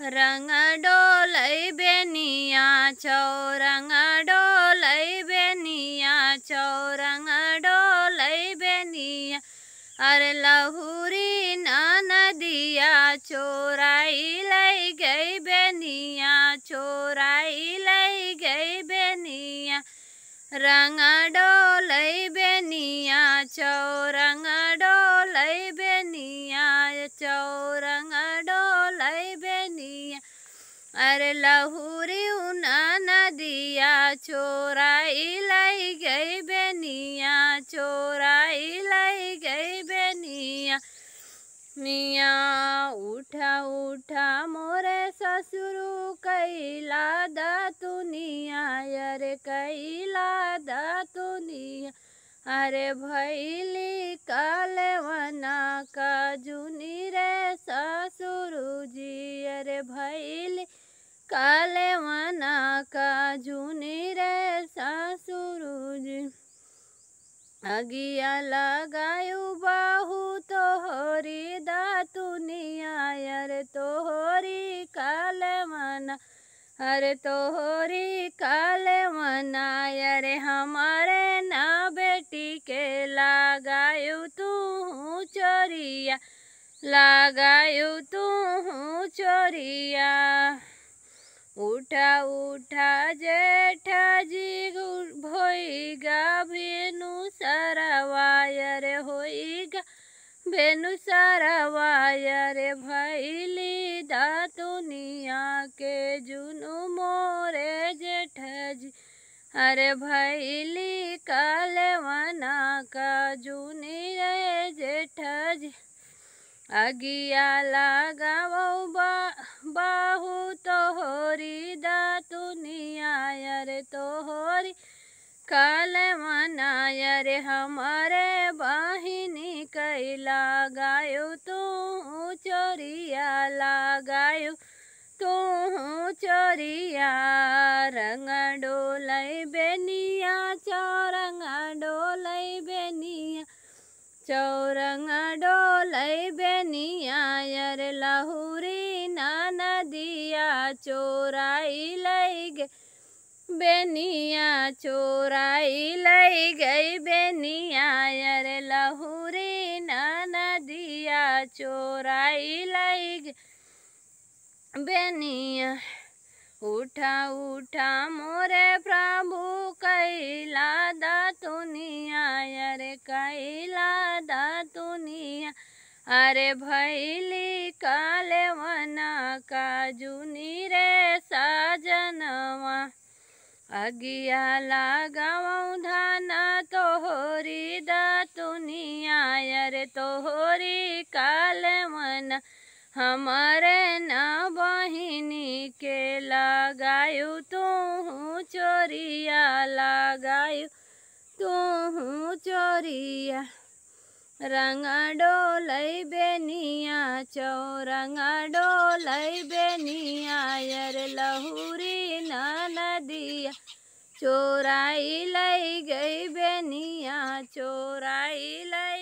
रंग डोलई बेनिया रंग डोलई बेनिया चौरंग डोलई बेनिया अरे लहूरी नदिया चोराई लई गई बेनिया चोराई लई गई बेनिया रंग डोलई बेनिया चौरा चोराई इलाई गई बनिया चोराई इलाई गई बनिया मिया उठा उठा मोरे ससुरु कैला दा तुनिया अरे कैला दा तुनिया अरे भैली काल चले वना का जूनी रे सासुरुज अगिया लगायु बाहु तोहरी दातुनिया रे तोहरी काले मना अरे तोहरी काले मना अरे हमारे ना बेटी के लगायु तू चोरिया लगायु तू चोरिया उठा उठा जेठा जी भोईगा भेनु सरवायर होईगा भेनु सरवायर भैली दा दुनिया के जुनु मोरे जेठ जी अरे भैली कलवना का जुनी रे जेठ जी अगिया लगाओ बा, बाहु तोहरी दातुनियायर तोहरी कल मनायर हमारे बहिनी कई लगायो तू चोरिया लगायो तू चोरिया रंग डोल बेनिया चौरंग डोल बेनिया चौरंग डोल बे चोराई लाई गई बेनिया चोराई लई गई बेनिया अर लहूरी नाना दिया चोराई लई गई बेनिया उठा उठा मोरे प्रभु कैला दा तुनिया अरे कैला दा तुनिया अरे भैली काले वना का जुनी रे સાજનમાં અગિયા લાગાવું ધાન તોહરી દુનિયા રે तोहरी काल मन हमारे ना बहिनी के लगायु तू चोरिया लगायु तू चोरिया रंग डोल बेनिया चौ रंग डोल बेनिया नायर लहूरी न नदिया चोराई लई गई बेनिया चोराई लई